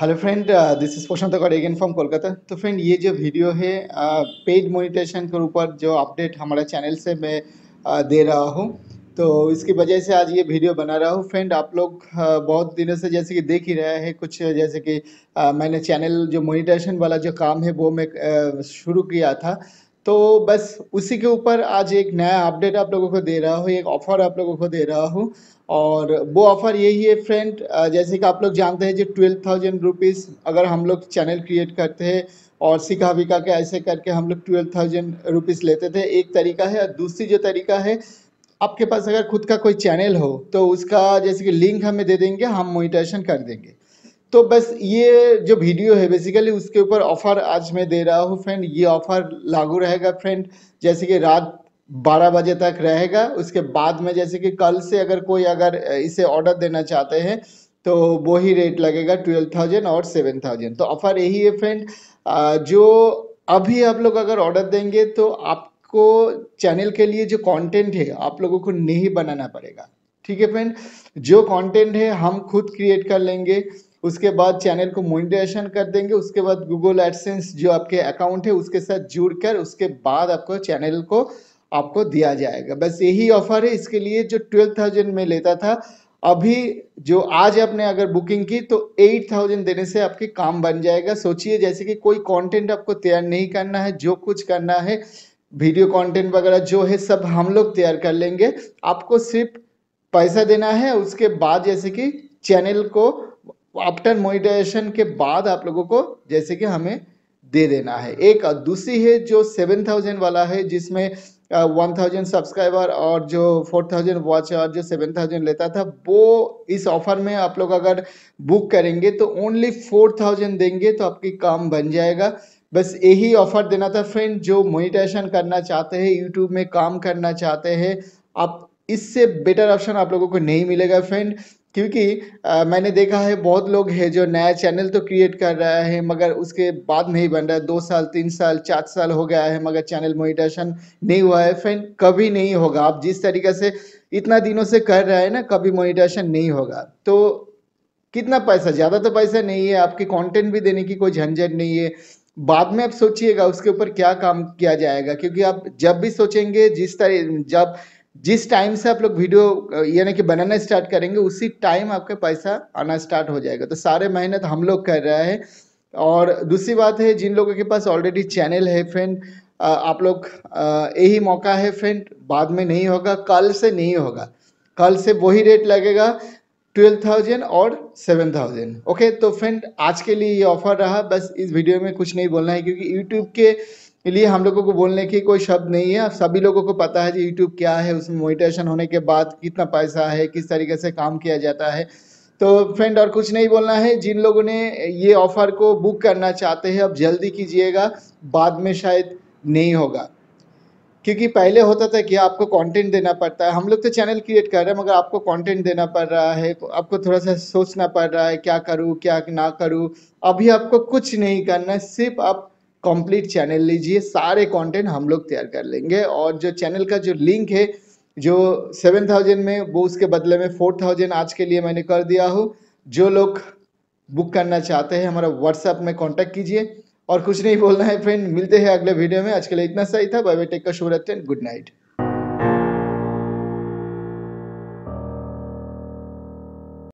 hello friend this is Prashant कर again from Kolkata तो friend ये जो वीडियो है पेड uh, मोनिटेशन के ऊपर जो अपडेट हमारे चैनल से मैं uh, दे रहा हूँ तो इसकी वजह से आज ये वीडियो बना रहा हूँ फ्रेंड आप लोग uh, बहुत दिनों से जैसे कि देख ही रहे हैं कुछ जैसे कि मैंने चैनल जो मोनिटेशन वाला जो काम है वो मैं शुरू किया था तो बस उसी के ऊपर आज एक नया अपडेट आप लोगों को दे रहा हूँ एक ऑफ़र आप लोगों को दे रहा हूँ और वो ऑफ़र यही है फ्रेंड जैसे कि आप लोग जानते हैं जो ट्वेल्व थाउजेंड रुपीज़ अगर हम लोग चैनल क्रिएट करते हैं और सिखा विका के ऐसे करके हम लोग ट्वेल्व थाउजेंड रुपीज़ लेते थे एक तरीका है और दूसरी जो तरीका है आपके पास अगर खुद का कोई चैनल हो तो उसका जैसे कि लिंक हमें दे देंगे हम मोनिटेशन कर देंगे तो बस ये जो वीडियो है बेसिकली उसके ऊपर ऑफ़र आज मैं दे रहा हूँ फ्रेंड ये ऑफ़र लागू रहेगा फ्रेंड जैसे कि रात 12 बजे तक रहेगा उसके बाद में जैसे कि कल से अगर कोई अगर इसे ऑर्डर देना चाहते हैं तो वो ही रेट लगेगा ट्वेल्व थाउजेंड और सेवन थाउजेंड तो ऑफ़र यही है फ्रेंड जो अभी आप लोग अगर ऑर्डर देंगे तो आपको चैनल के लिए जो कंटेंट है आप लोगों को नहीं बनाना पड़ेगा ठीक है फ्रेंड जो कंटेंट है हम खुद क्रिएट कर लेंगे उसके बाद चैनल को मोनिटाइजेशन कर देंगे उसके बाद गूगल एडसेंस जो आपके अकाउंट है उसके साथ जुड़ कर उसके बाद आपको चैनल को आपको दिया जाएगा बस यही ऑफर है इसके लिए जो ट्वेल्व थाउजेंड में लेता था अभी जो आज आपने अगर बुकिंग की तो एट थाउजेंड देने से आपके काम बन जाएगा सोचिए जैसे कि कोई कंटेंट आपको तैयार नहीं करना है जो कुछ करना है वीडियो कंटेंट वगैरह जो है सब हम लोग तैयार कर लेंगे आपको सिर्फ पैसा देना है उसके बाद जैसे कि चैनल को आफ्टर मोनिटाइजेशन के बाद आप लोगों को जैसे कि हमें दे देना है एक दूसरी है जो सेवन थाउजेंड वाला है जिसमें वन थाउजेंड सब्सक्राइबर और जो फोर थाउजेंड वॉच और जो सेवन थाउजेंड लेता था वो इस ऑफर में आप लोग अगर बुक करेंगे तो ओनली फोर थाउजेंड देंगे तो आपकी काम बन जाएगा बस यही ऑफर देना था फ्रेंड जो मोनिटाइजेशन करना चाहते हैं यूट्यूब में काम करना चाहते हैं आप इससे बेटर ऑप्शन आप लोगों को नहीं मिलेगा फ्रेंड क्योंकि आ, मैंने देखा है बहुत लोग हैं जो नया चैनल तो क्रिएट कर रहा है मगर उसके बाद नहीं बन रहा है दो साल तीन साल चार साल हो गया है मगर चैनल मोनिटेशन नहीं हुआ है फ्रेंड कभी नहीं होगा आप जिस तरीके से इतना दिनों से कर रहे हैं ना कभी मोनिटेशन नहीं होगा तो कितना पैसा ज़्यादा तो पैसा नहीं है आपके कॉन्टेंट भी देने की कोई झंझट नहीं है बाद में आप सोचिएगा उसके ऊपर क्या काम किया जाएगा क्योंकि आप जब भी सोचेंगे जिस तरह जब जिस टाइम से आप लोग वीडियो यानी कि बनाना स्टार्ट करेंगे उसी टाइम आपका पैसा आना स्टार्ट हो जाएगा तो सारे मेहनत हम लोग कर रहे हैं और दूसरी बात है जिन लोगों के पास ऑलरेडी चैनल है फ्रेंड आप लोग यही मौका है फ्रेंड बाद में नहीं होगा कल से नहीं होगा कल से वही रेट लगेगा ट्वेल्व थाउजेंड और सेवन थाउजेंड ओके तो फ्रेंड आज के लिए ये ऑफर रहा बस इस वीडियो में कुछ नहीं बोलना है क्योंकि यूट्यूब के लिए हम लोगों को बोलने की कोई शब्द नहीं है सभी लोगों को पता है कि यूट्यूब क्या है उसमें मोटिवेशन होने के बाद कितना पैसा है किस तरीके से काम किया जाता है तो फ्रेंड और कुछ नहीं बोलना है जिन लोगों ने ये ऑफ़र को बुक करना चाहते हैं अब जल्दी कीजिएगा बाद में शायद नहीं होगा क्योंकि पहले होता था कि आपको कंटेंट देना पड़ता है हम लोग तो चैनल क्रिएट कर रहे हैं मगर आपको कंटेंट देना पड़ रहा है तो आपको थोड़ा सा सोचना पड़ रहा है क्या करूँ क्या ना करूँ अभी आपको कुछ नहीं करना है सिर्फ आप कंप्लीट चैनल लीजिए सारे कंटेंट हम लोग तैयार कर लेंगे और जो चैनल का जो लिंक है जो सेवन थाउजेंड में वो उसके बदले में फोर थाउजेंड आज के लिए मैंने कर दिया हो जो लोग बुक करना चाहते हैं हमारा व्हाट्सएप में कांटेक्ट कीजिए और कुछ नहीं बोलना है फ्रेंड मिलते हैं अगले वीडियो में आज के लिए इतना सही था बाय बाय टेक का शुभ गुड नाइट